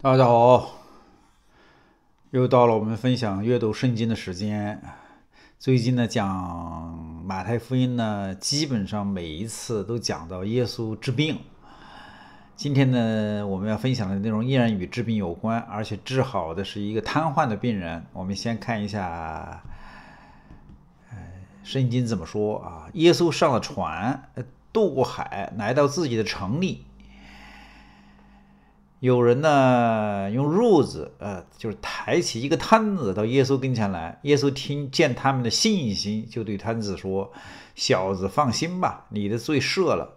大家好，又到了我们分享阅读圣经的时间。最近呢，讲马太福音呢，基本上每一次都讲到耶稣治病。今天呢，我们要分享的内容依然与治病有关，而且治好的是一个瘫痪的病人。我们先看一下圣经怎么说啊？耶稣上了船，渡过海，来到自己的城里。有人呢用褥子，呃，就是抬起一个摊子到耶稣跟前来。耶稣听见他们的信心就对摊子说：“小子，放心吧，你的罪赦了。”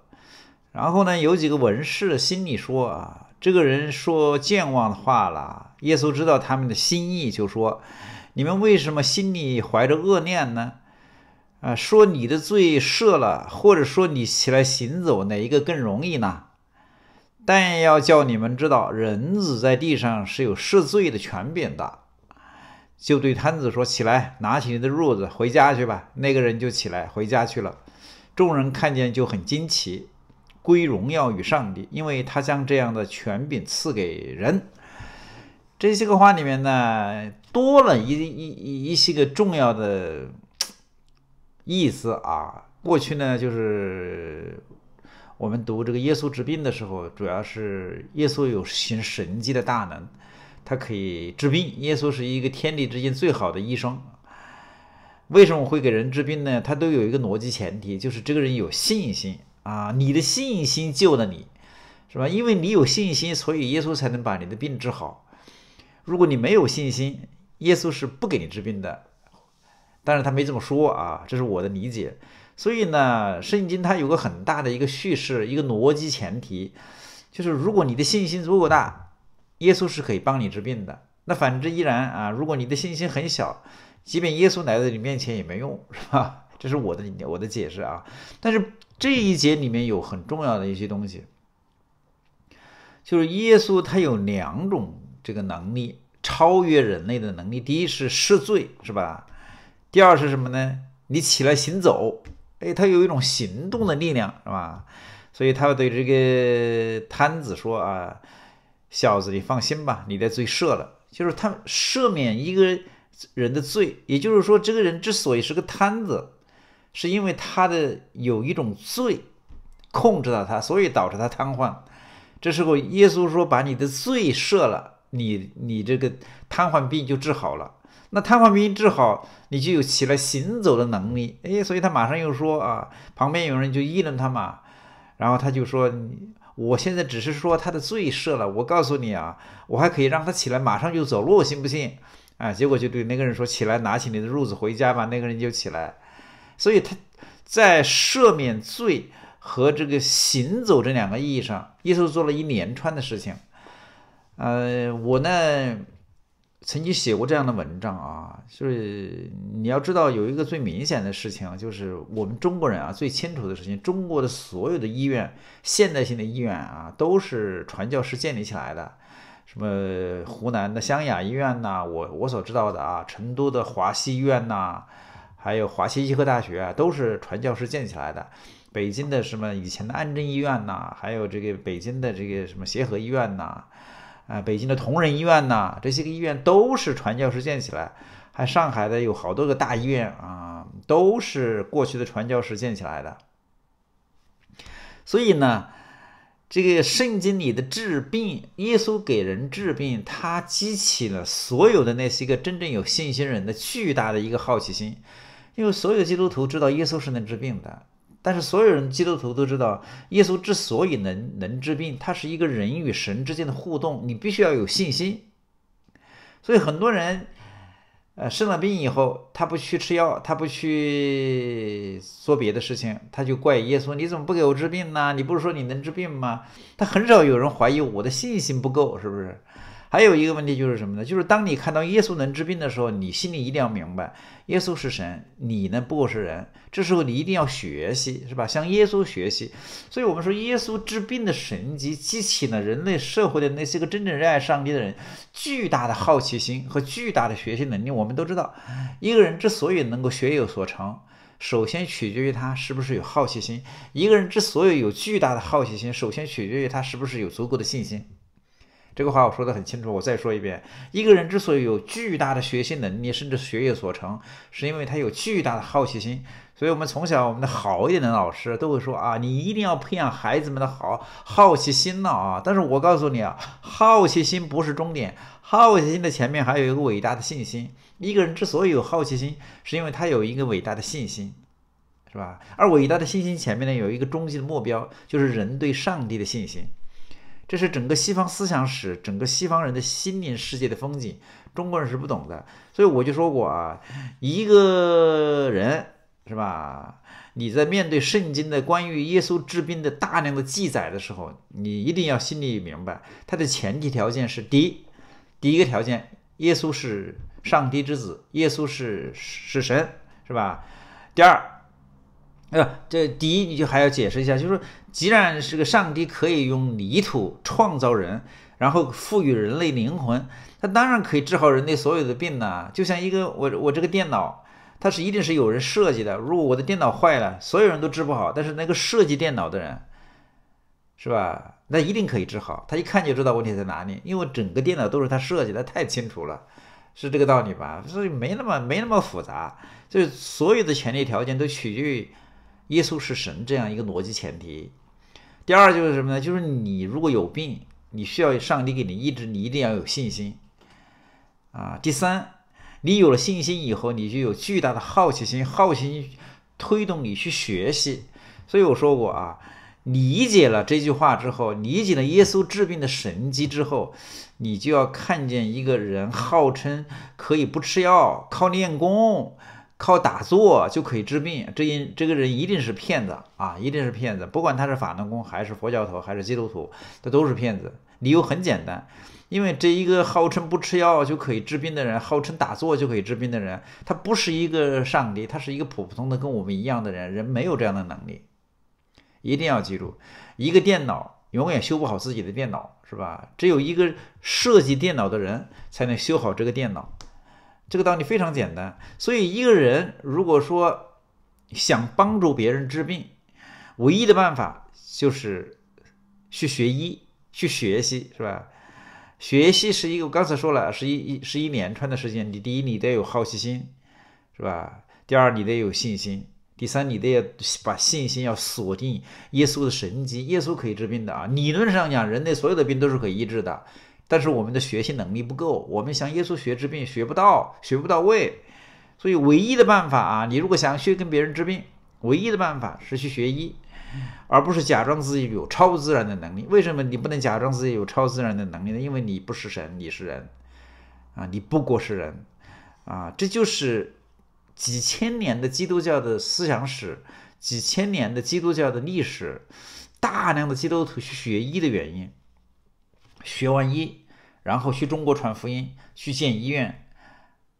然后呢，有几个文士心里说：“啊，这个人说健忘的话了。”耶稣知道他们的心意，就说：“你们为什么心里怀着恶念呢？啊，说你的罪赦了，或者说你起来行走，哪一个更容易呢？”但要叫你们知道，人子在地上是有赦罪的权柄的。就对摊子说：“起来，拿起你的褥子，回家去吧。”那个人就起来回家去了。众人看见就很惊奇，归荣耀与上帝，因为他将这样的权柄赐给人。这些个话里面呢，多了一一一些个重要的意思啊。过去呢，就是。我们读这个耶稣治病的时候，主要是耶稣有行神迹的大能，他可以治病。耶稣是一个天地之间最好的医生。为什么会给人治病呢？他都有一个逻辑前提，就是这个人有信心啊，你的信心救了你，是吧？因为你有信心，所以耶稣才能把你的病治好。如果你没有信心，耶稣是不给你治病的。但是他没这么说啊，这是我的理解。所以呢，圣经它有个很大的一个叙事，一个逻辑前提，就是如果你的信心足够大，耶稣是可以帮你治病的。那反之依然啊，如果你的信心很小，即便耶稣来到你面前也没用，是吧？这是我的我的解释啊。但是这一节里面有很重要的一些东西，就是耶稣他有两种这个能力，超越人类的能力。第一是赦罪，是吧？第二是什么呢？你起来行走。哎，他有一种行动的力量，是吧？所以他对这个摊子说啊：“小子，你放心吧，你的罪赦了。”就是他赦免一个人的罪，也就是说，这个人之所以是个摊子，是因为他的有一种罪控制了他，所以导致他瘫痪。这时候，耶稣说：“把你的罪赦了，你你这个瘫痪病就治好了。”那瘫痪病治好，你就有起来行走的能力。哎，所以他马上又说啊，旁边有人就议论他嘛，然后他就说，我现在只是说他的罪赦了，我告诉你啊，我还可以让他起来，马上就走路，信不信？啊，结果就对那个人说，起来，拿起你的褥子回家吧。那个人就起来，所以他在赦免罪和这个行走这两个意义上，耶稣做了一连串的事情。呃，我呢？曾经写过这样的文章啊，就是你要知道有一个最明显的事情，就是我们中国人啊最清楚的事情，中国的所有的医院，现代性的医院啊，都是传教士建立起来的，什么湖南的湘雅医院呐，我我所知道的啊，成都的华西医院呐，还有华西医科大学啊，都是传教士建起来的，北京的什么以前的安贞医院呐，还有这个北京的这个什么协和医院呐。啊，北京的同仁医院呐，这些个医院都是传教士建起来；还上海的有好多个大医院啊，都是过去的传教士建起来的。所以呢，这个圣经里的治病，耶稣给人治病，他激起了所有的那些个真正有信心人的巨大的一个好奇心，因为所有基督徒知道耶稣是能治病的。但是所有人基督徒都知道，耶稣之所以能能治病，他是一个人与神之间的互动，你必须要有信心。所以很多人，呃，生了病以后，他不去吃药，他不去做别的事情，他就怪耶稣，你怎么不给我治病呢？你不是说你能治病吗？他很少有人怀疑我的信心不够，是不是？还有一个问题就是什么呢？就是当你看到耶稣能治病的时候，你心里一定要明白，耶稣是神，你呢不过是人。这时候你一定要学习，是吧？向耶稣学习。所以我们说，耶稣治病的神迹激起了人类社会的那些个真正热爱上帝的人巨大的好奇心和巨大的学习能力。我们都知道，一个人之所以能够学有所成，首先取决于他是不是有好奇心。一个人之所以有巨大的好奇心，首先取决于他是不是有足够的信心。这个话我说的很清楚，我再说一遍：一个人之所以有巨大的学习能力，甚至学业所成，是因为他有巨大的好奇心。所以，我们从小，我们的好一点的老师都会说啊，你一定要培养孩子们的好好奇心了啊！但是我告诉你啊，好奇心不是终点，好奇心的前面还有一个伟大的信心。一个人之所以有好奇心，是因为他有一个伟大的信心，是吧？而伟大的信心前面呢，有一个终极的目标，就是人对上帝的信心。这是整个西方思想史，整个西方人的心灵世界的风景，中国人是不懂的。所以我就说过啊，一个人是吧？你在面对圣经的关于耶稣治病的大量的记载的时候，你一定要心里明白，它的前提条件是第一，第一个条件，耶稣是上帝之子，耶稣是是神，是吧？第二。哎，这第一你就还要解释一下，就是既然是个上帝可以用泥土创造人，然后赋予人类灵魂，他当然可以治好人类所有的病呢。就像一个我我这个电脑，它是一定是有人设计的。如果我的电脑坏了，所有人都治不好，但是那个设计电脑的人，是吧？那一定可以治好，他一看就知道问题在哪里，因为整个电脑都是他设计的，太清楚了，是这个道理吧？所以没那么没那么复杂，就是所有的前提条件都取决于。耶稣是神这样一个逻辑前提。第二就是什么呢？就是你如果有病，你需要上帝给你医治，你一定要有信心啊。第三，你有了信心以后，你就有巨大的好奇心，好奇心推动你去学习。所以我说过啊，理解了这句话之后，理解了耶稣治病的神迹之后，你就要看见一个人号称可以不吃药，靠练功。靠打坐就可以治病，这因这个人一定是骗子啊，一定是骗子。不管他是法轮功还是佛教徒还是基督徒，他都是骗子。理由很简单，因为这一个号称不吃药就可以治病的人，号称打坐就可以治病的人，他不是一个上帝，他是一个普普通的跟我们一样的人，人没有这样的能力。一定要记住，一个电脑永远修不好自己的电脑，是吧？只有一个设计电脑的人才能修好这个电脑。这个道理非常简单，所以一个人如果说想帮助别人治病，唯一的办法就是去学医、去学习，是吧？学习是一个，我刚才说了，是一一是一连串的事情。你第一，你得有好奇心，是吧？第二，你得有信心。第三，你得要把信心要锁定耶稣的神迹，耶稣可以治病的啊！理论上讲，人类所有的病都是可以医治的。但是我们的学习能力不够，我们向耶稣学治病学不到，学不到位，所以唯一的办法啊，你如果想去跟别人治病，唯一的办法是去学医，而不是假装自己有超自然的能力。为什么你不能假装自己有超自然的能力呢？因为你不是神，你是人啊，你不过是人啊，这就是几千年的基督教的思想史，几千年的基督教的历史，大量的基督徒去学医的原因。学完医，然后去中国传福音、去建医院，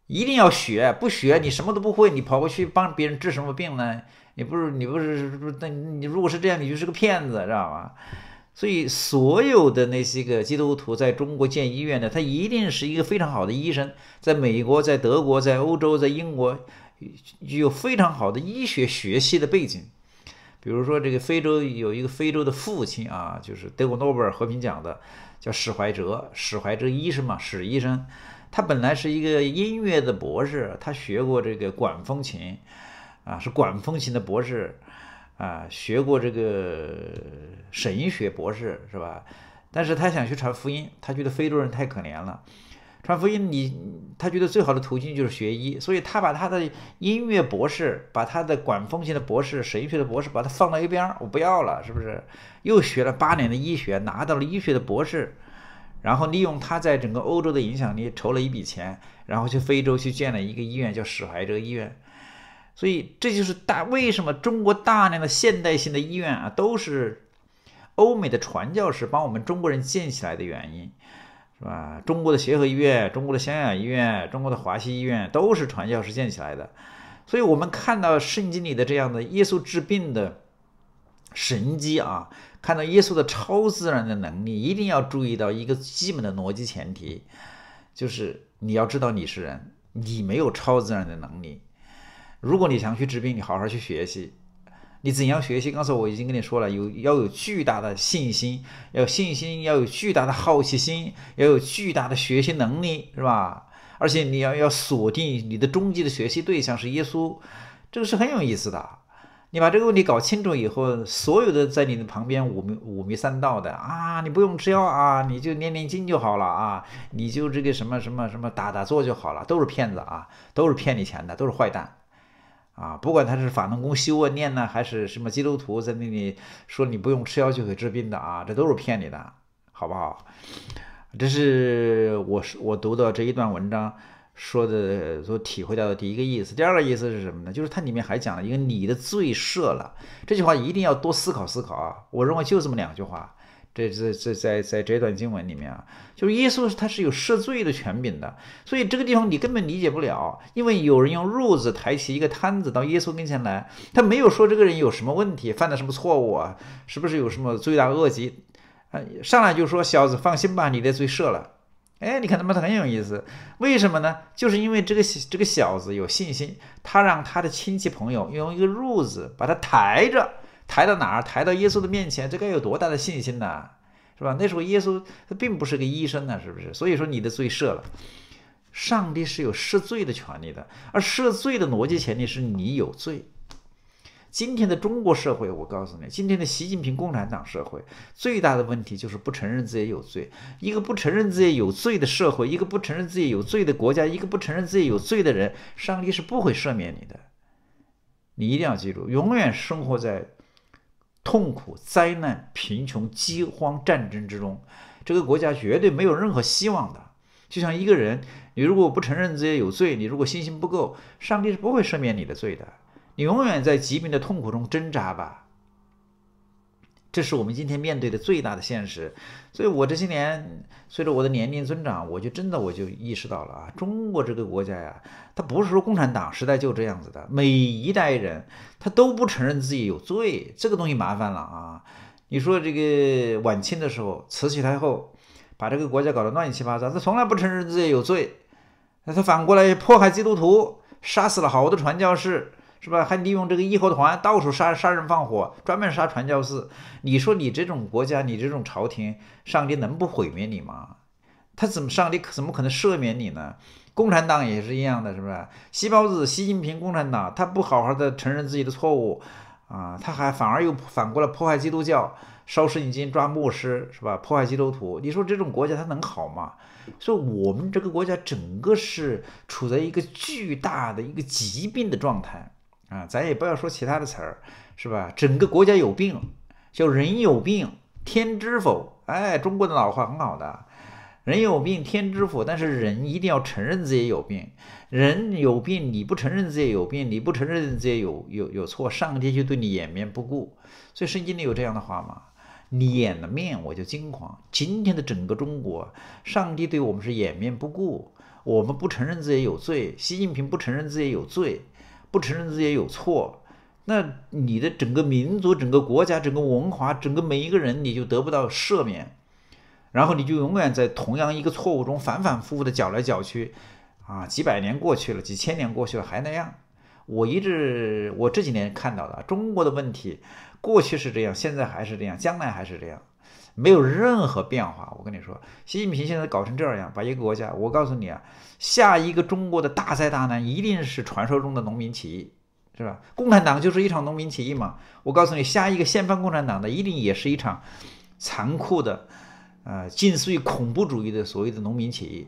一定要学，不学你什么都不会，你跑过去帮别人治什么病呢？你不是你不是，那你如果是这样，你就是个骗子，知道吧？所以所有的那些个基督徒在中国建医院的，他一定是一个非常好的医生，在美国、在德国、在欧洲、在英国，有非常好的医学学习的背景。比如说，这个非洲有一个非洲的父亲啊，就是得过诺贝尔和平奖的，叫史怀哲。史怀哲医生嘛，史医生，他本来是一个音乐的博士，他学过这个管风琴，啊，是管风琴的博士，啊，学过这个神学博士是吧？但是他想去传福音，他觉得非洲人太可怜了。传福音，你他觉得最好的途径就是学医，所以他把他的音乐博士、把他的管风琴的博士、神学的博士，把它放到一边我不要了，是不是？又学了八年的医学，拿到了医学的博士，然后利用他在整个欧洲的影响力，筹了一笔钱，然后去非洲去建了一个医院，叫史怀哲医院。所以这就是大为什么中国大量的现代性的医院啊，都是欧美的传教士帮我们中国人建起来的原因。是吧？中国的协和医院、中国的湘雅医院、中国的华西医院都是传教士建起来的，所以我们看到圣经里的这样的耶稣治病的神迹啊，看到耶稣的超自然的能力，一定要注意到一个基本的逻辑前提，就是你要知道你是人，你没有超自然的能力。如果你想去治病，你好好去学习。你怎样学习？刚才我已经跟你说了，有要有巨大的信心，要信心，要有巨大的好奇心，要有巨大的学习能力，是吧？而且你要要锁定你的终极的学习对象是耶稣，这个是很有意思的。你把这个问题搞清楚以后，所有的在你的旁边五迷五迷三道的啊，你不用吃药啊，你就念念经就好了啊，你就这个什么什么什么打打坐就好了，都是骗子啊，都是骗你钱的，都是坏蛋。啊，不管他是法轮功修啊念呢，还是什么基督徒在那里说你不用吃药就可以治病的啊，这都是骗你的，好不好？这是我我读的这一段文章说的所体会到的第一个意思。第二个意思是什么呢？就是它里面还讲了一个你的罪赦了。这句话一定要多思考思考啊！我认为就这么两句话。这这这在在这段经文里面啊，就是耶稣他是有赦罪的权柄的，所以这个地方你根本理解不了，因为有人用褥子抬起一个摊子到耶稣跟前来，他没有说这个人有什么问题，犯了什么错误啊，是不是有什么罪大恶极，呃，上来就说小子，放心吧，你的罪赦了。哎，你看他妈的很有意思，为什么呢？就是因为这个这个小子有信心，他让他的亲戚朋友用一个褥子把他抬着。抬到哪儿？抬到耶稣的面前，这该有多大的信心呢？是吧？那时候耶稣他并不是个医生呢，是不是？所以说你的罪赦了，上帝是有赦罪的权利的。而赦罪的逻辑前提是你有罪。今天的中国社会，我告诉你，今天的习近平共产党社会最大的问题就是不承认自己有罪。一个不承认自己有罪的社会，一个不承认自己有罪的国家，一个不承认自己有罪的人，上帝是不会赦免你的。你一定要记住，永远生活在。痛苦、灾难、贫穷、饥荒、战争之中，这个国家绝对没有任何希望的。就像一个人，你如果不承认自己有罪，你如果信心不够，上帝是不会赦免你的罪的。你永远在疾病的痛苦中挣扎吧。这是我们今天面对的最大的现实，所以我这些年随着我的年龄增长，我就真的我就意识到了啊，中国这个国家呀，它不是说共产党时代就这样子的，每一代人他都不承认自己有罪，这个东西麻烦了啊。你说这个晚清的时候，慈禧太后把这个国家搞得乱七八糟，她从来不承认自己有罪，那她反过来迫害基督徒，杀死了好多传教士。是吧？还利用这个义和团到处杀杀人、放火，专门杀传教士。你说你这种国家，你这种朝廷，上帝能不毁灭你吗？他怎么上帝怎么可能赦免你呢？共产党也是一样的，是不是？“西包子”习近平共产党，他不好好的承认自己的错误，啊，他还反而又反过来破坏基督教，烧圣经、抓牧师，是吧？破坏基督徒。你说这种国家它能好吗？所以我们这个国家整个是处在一个巨大的一个疾病的状态。啊，咱也不要说其他的词儿，是吧？整个国家有病，叫人有病，天知否？哎，中国的老话很好的，人有病天知否？但是人一定要承认自己有病，人有病你不承认自己有病，你不承认自己有有有错，上帝就对你掩面不顾。所以圣经里有这样的话嘛？你掩了面，我就惊狂。今天的整个中国，上帝对我们是掩面不顾，我们不承认自己有罪，习近平不承认自己有罪。不承认自己有错，那你的整个民族、整个国家、整个文化、整个每一个人，你就得不到赦免，然后你就永远在同样一个错误中反反复复的搅来搅去，啊，几百年过去了，几千年过去了，还那样。我一直我这几年看到的中国的问题，过去是这样，现在还是这样，将来还是这样。没有任何变化，我跟你说，习近平现在搞成这样，把一个国家，我告诉你啊，下一个中国的大灾大难一定是传说中的农民起义，是吧？共产党就是一场农民起义嘛，我告诉你，下一个掀翻共产党的一定也是一场残酷的，呃，近似于恐怖主义的所谓的农民起义。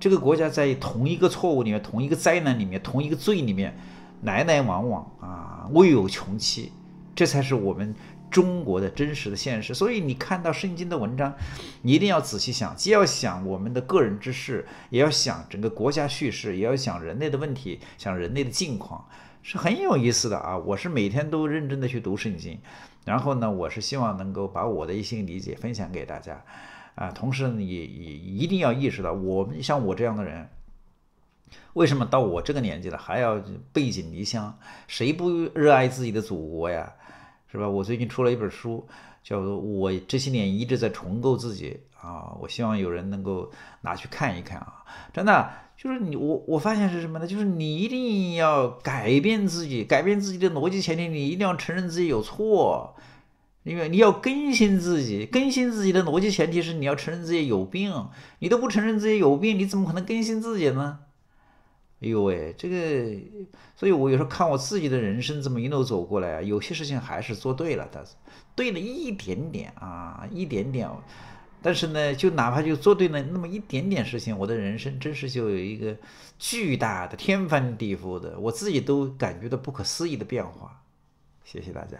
这个国家在同一个错误里面、同一个灾难里面、同一个罪里面来来往往啊，未有穷期，这才是我们。中国的真实的现实，所以你看到圣经的文章，你一定要仔细想，既要想我们的个人之事，也要想整个国家叙事，也要想人类的问题，想人类的境况，是很有意思的啊！我是每天都认真的去读圣经，然后呢，我是希望能够把我的一些理解分享给大家啊。同时，呢，也也一定要意识到，我们像我这样的人，为什么到我这个年纪了还要背井离乡？谁不热爱自己的祖国呀？是吧？我最近出了一本书，叫做《我这些年一直在重构自己》啊！我希望有人能够拿去看一看啊！真的，就是你我我发现是什么呢？就是你一定要改变自己，改变自己的逻辑前提，你一定要承认自己有错，因为你要更新自己，更新自己的逻辑前提是你要承认自己有病。你都不承认自己有病，你怎么可能更新自己呢？哎呦喂，这个，所以我有时候看我自己的人生这么一路走过来啊，有些事情还是做对了，但是对了一点点啊，一点点，但是呢，就哪怕就做对了那么一点点事情，我的人生真是就有一个巨大的天翻地覆的，我自己都感觉到不可思议的变化。谢谢大家。